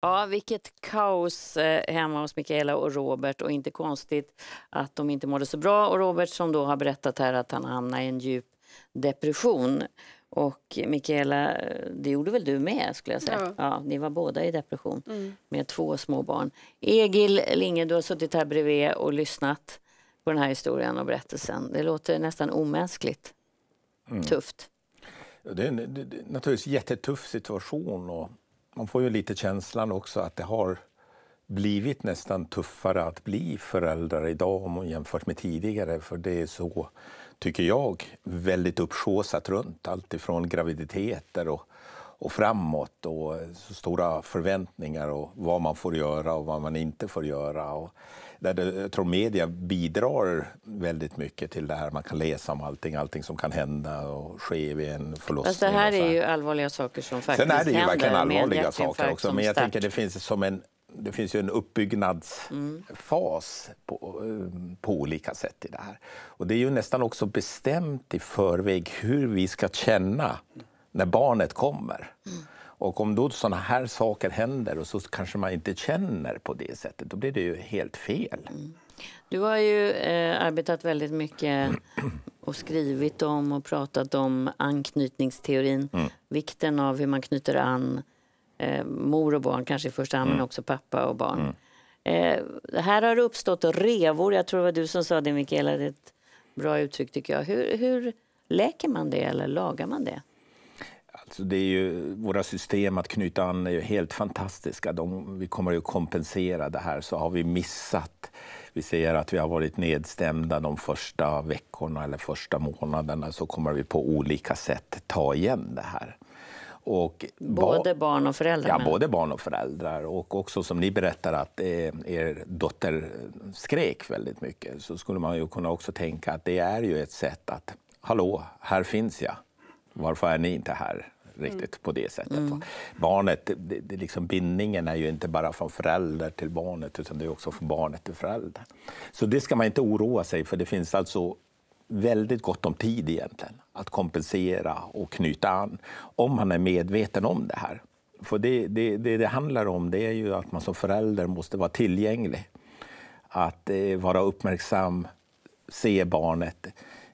Ja, vilket kaos eh, hemma hos Mikaela och Robert och inte konstigt att de inte mådde så bra. Och Robert som då har berättat här att han hamnade i en djup depression. Och Mikaela, eh, det gjorde väl du med skulle jag säga? Ja. ja ni var båda i depression mm. med två små barn. Egil Linge, du har suttit här bredvid och lyssnat på den här historien och berättelsen. Det låter nästan omänskligt mm. tufft. Det är, en, det är naturligtvis en jättetuff situation och man får ju lite känslan också att det har blivit nästan tuffare att bli föräldrar idag jämfört med tidigare. För det är så, tycker jag, väldigt uppsåsat runt. Allt ifrån graviditeter och, och framåt och stora förväntningar och vad man får göra och vad man inte får göra. Och där det, jag tror media bidrar väldigt mycket till det här. Man kan läsa om allting, allting som kan hända och ske vid en förlossning. Fast det här är ju allvarliga saker som faktiskt händer. Sen är det ju verkligen allvarliga saker också. Men jag start. tänker det finns som en det finns ju en uppbyggnadsfas mm. på, eh, på, olika sätt i det här. Och det är ju nästan också bestämt i förväg hur vi ska känna när barnet kommer. Mm. Och om då sådana här saker händer och så kanske man inte känner på det sättet, då blir det ju helt fel. Mm. Du har ju eh, arbetat väldigt mycket och skrivit om och pratat om anknytningsteorin. Mm. Vikten av hur man knyter an eh, mor och barn, kanske i första hand, mm. men också pappa och barn. Mm. Eh, här har det uppstått revor. Jag tror det var du som sa det, Mikaela. Det är ett bra uttryck, tycker jag. Hur, hur läker man det eller lagar man det? Så det är ju, våra system att knyta an är ju helt fantastiska. De, vi kommer att kompensera det här. Så har vi missat, vi säger att vi har varit nedstämda de första veckorna eller första månaderna, så kommer vi på olika sätt ta igen det här. Och både ba barn och föräldrar? Ja, både barn och föräldrar. Och också som ni berättar att eh, er dotter skrek väldigt mycket, så skulle man ju kunna också tänka att det är ju ett sätt att, hallå, här finns jag. Varför är ni inte här? riktigt på det sättet. Mm. Barnet, det, det, liksom, bindningen är ju inte bara från förälder till barnet utan det är också från barnet till föräldern. Så det ska man inte oroa sig för. Det finns alltså väldigt gott om tid egentligen att kompensera och knyta an om man är medveten om det här. För det det, det, det handlar om det är ju att man som förälder måste vara tillgänglig. Att eh, vara uppmärksam, se barnet,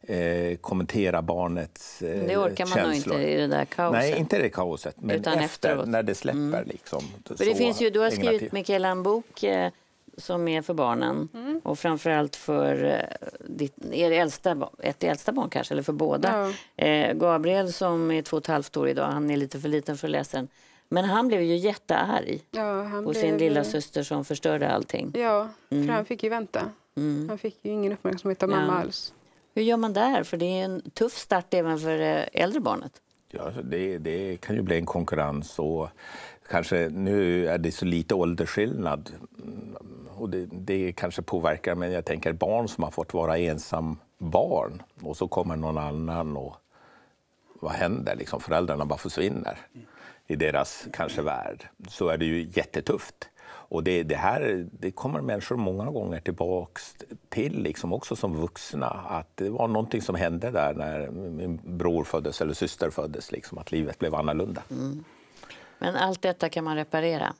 Eh, kommentera barnets känslor. Eh, det orkar man nog inte i det där kaoset. Nej, inte det kaoset, men Utan efter, efteråt. när det släpper. Mm. Liksom, för det finns ju, du har skrivit, Mikaela, en bok eh, som är för barnen mm. och framförallt för ditt, er äldsta, ett äldsta barn kanske, eller för båda. Ja. Gabriel som är två och ett halvt år idag, han är lite för liten för att läsa den. Men han blev ju jättearg ja, på blev... sin lilla syster som förstörde allting. Ja, mm. för han fick ju vänta. Mm. Han fick ju ingen uppmärksamhet av mamma ja. alls. Hur gör man där? För det är en tuff start även för eh, äldre barnet. Ja, alltså det, det kan ju bli en konkurrens. Och kanske, nu är det så lite åldersskillnad mm, och det, det, kanske påverkar, men jag tänker barn som har fått vara ensam barn och så kommer någon annan och vad händer? Liksom, föräldrarna bara försvinner i deras kanske värld. Så är det ju jättetufft. Och det, det, här det kommer människor många gånger tillbaka till, liksom också som vuxna. Att det var någonting som hände där när min bror föddes eller syster föddes, liksom, att livet blev annorlunda. Mm. Men allt detta kan man reparera?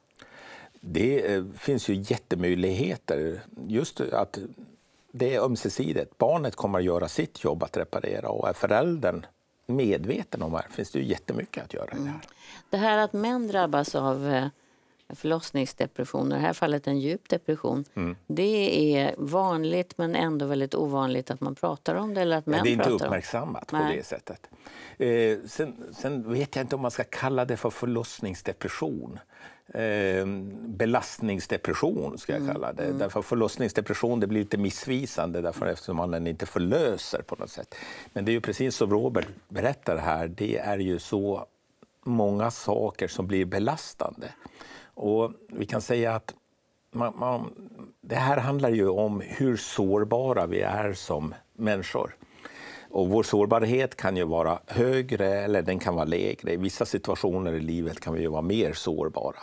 Det eh, finns ju jättemöjligheter. Just att det är ömsesidigt. Barnet kommer att göra sitt jobb att reparera och är föräldern medveten om det här finns det ju jättemycket att göra. det, här. Mm. det här att män drabbas av eh förlossningsdepression, i det här fallet en djup depression. Mm. Det är vanligt men ändå väldigt ovanligt att man pratar om det eller att män pratar om det. Det är inte uppmärksammat om. på Nej. det sättet. Eh, sen, sen, vet jag inte om man ska kalla det för förlossningsdepression. Eh, belastningsdepression ska jag mm, kalla det. Mm. Därför förlossningsdepression det blir lite missvisande därför eftersom man inte förlöser på något sätt. Men det är ju precis som Robert berättar här, det är ju så många saker som blir belastande. Och vi kan säga att man, man, det här handlar ju om hur sårbara vi är som människor. Och vår sårbarhet kan ju vara högre eller den kan vara lägre. I vissa situationer i livet kan vi ju vara mer sårbara.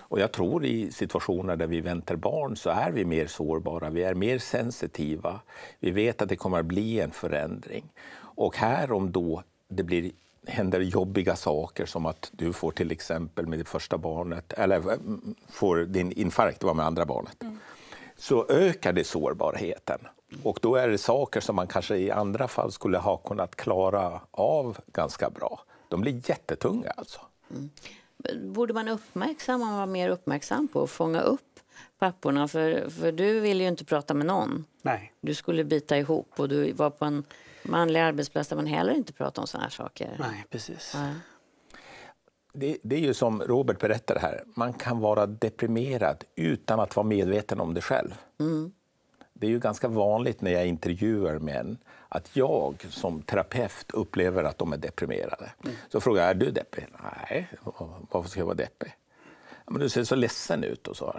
Och jag tror i situationer där vi väntar barn så är vi mer sårbara, vi är mer sensitiva. Vi vet att det kommer att bli en förändring. Och här om då det blir händer jobbiga saker som att du får till exempel med ditt första barnet, eller eh, får din infarkt var med andra barnet, mm. så ökar det sårbarheten. Och då är det saker som man kanske i andra fall skulle ha kunnat klara av ganska bra. De blir jättetunga alltså. Mm. Borde man uppmärksamma vara mer uppmärksam på att fånga upp papporna? För, för du ville ju inte prata med någon. Nej. Du skulle bita ihop och du var på en manlig arbetsplats där man heller inte pratade om sådana här saker. Nej, precis. Ja. Det, det, är ju som Robert berättar här, man kan vara deprimerad utan att vara medveten om det själv. Mm. Det är ju ganska vanligt när jag intervjuar män att jag som terapeut upplever att de är deprimerade. Mm. Så frågar jag, är du deppig? Nej, varför ska jag vara deppig? Men du ser så ledsen ut och så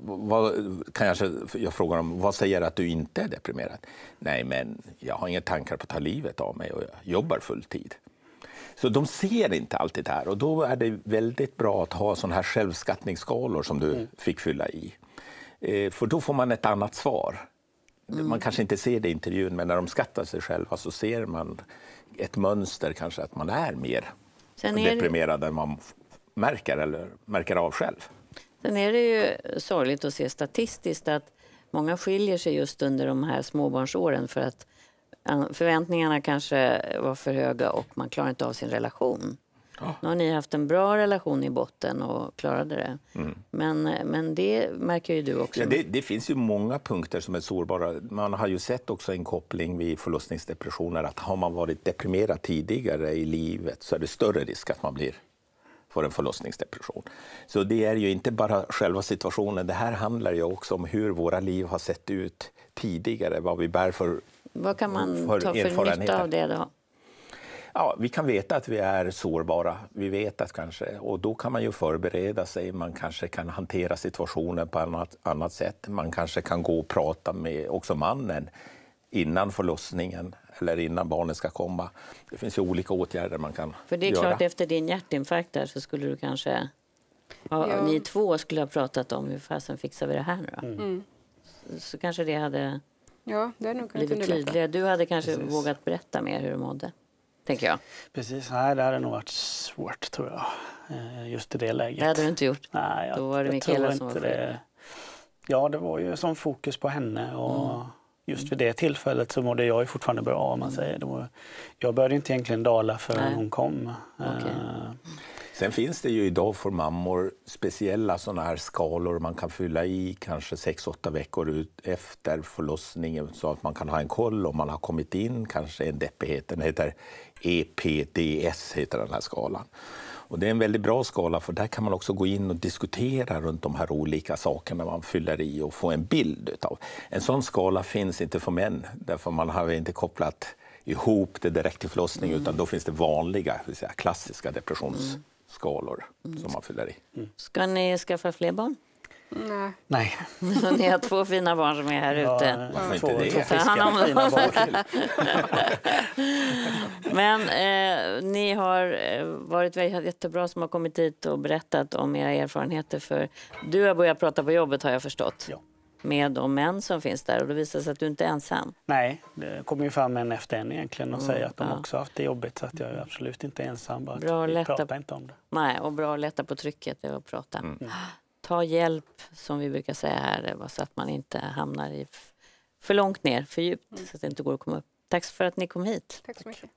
vad, kanske jag frågar dem vad säger att du inte är deprimerad? Nej, men jag har inga tankar på att ta livet av mig och jag jobbar fulltid. Så de ser inte alltid det här och då är det väldigt bra att ha sådana här självskattningsskalor som du mm. fick fylla i. Eh, för då får man ett annat svar. Mm. Man kanske inte ser det i intervjun, men när de skattar sig själva så ser man ett mönster, kanske att man är mer är deprimerad det... än man märker eller märker av själv. Sen är det ju sorgligt att se statistiskt att många skiljer sig just under de här småbarnsåren för att förväntningarna kanske var för höga och man klarar inte av sin relation. Nu har ni haft en bra relation i botten och klarade det. Mm. Men, men det märker ju du också. Ja, det, det, finns ju många punkter som är sårbara. Man har ju sett också en koppling vid förlossningsdepressioner, att har man varit deprimerad tidigare i livet så är det större risk att man blir får en förlossningsdepression. Så det är ju inte bara själva situationen, det här handlar ju också om hur våra liv har sett ut tidigare, vad vi bär för Vad kan man för ta för nytta av det då? Ja, vi kan veta att vi är sårbara, vi vet att kanske, och då kan man ju förbereda sig, man kanske kan hantera situationen på annat, annat sätt, man kanske kan gå och prata med också mannen innan förlossningen eller innan barnet ska komma. Det finns ju olika åtgärder man kan göra. För det är göra. klart, efter din hjärtinfarkt där så skulle du kanske... Ja, ja. Ni två skulle ha pratat om hur fasen fixar vi det här nu då? Mm. Så, mm. så kanske det hade ja, det är nog blivit tydligare. Du hade kanske Precis. vågat berätta mer hur du mådde, tänker jag. Precis, nej det hade nog varit svårt tror jag. Eh, just i det läget. Det hade du inte gjort? Nej, jag, då var det Mikaela som var det. Ja, det var ju som fokus på henne och mm Just vid det tillfället så mådde jag fortfarande bra om man mm. säger. jag började inte egentligen dala förrän Nej. hon kom. Okay. Eh. Sen finns det ju idag för mammor speciella sådana här skalor man kan fylla i kanske 6-8 veckor ut efter förlossningen så att man kan ha en koll om man har kommit in kanske en deppighet. Den heter EPDS, heter den här skalan. Och det är en väldigt bra skala, för där kan man också gå in och diskutera runt de här olika sakerna man fyller i och få en bild utav. En sån skala finns inte för män, därför man har inte kopplat ihop det direkt till förlossning, mm. utan då finns det vanliga, säga, klassiska depressionsskalor mm. mm. som man fyller i. Mm. Ska ni skaffa fler barn? Nej. Nej. Ni har två fina barn som är här ja, ute. Varför inte det? Två han fina barn till. Men eh, ni har eh, varit väldigt jättebra som har kommit hit och berättat om era erfarenheter. För du har börjat prata på jobbet har jag förstått. Ja. Med de män som finns där och då visar det sig att du inte är ensam. Nej, det kommer ju fram en efter en egentligen och mm, säger att de ja. också haft det jobbigt så att jag är absolut inte ensam. Bara bra att lätta... inte om det. Nej, och bra att lätta på trycket och prata. Mm. mm ta hjälp, som vi brukar säga här, eh, så att man inte hamnar i för långt ner, för djupt, mm. så att det inte går att komma upp. Tack för att ni kom hit. Tack så mycket.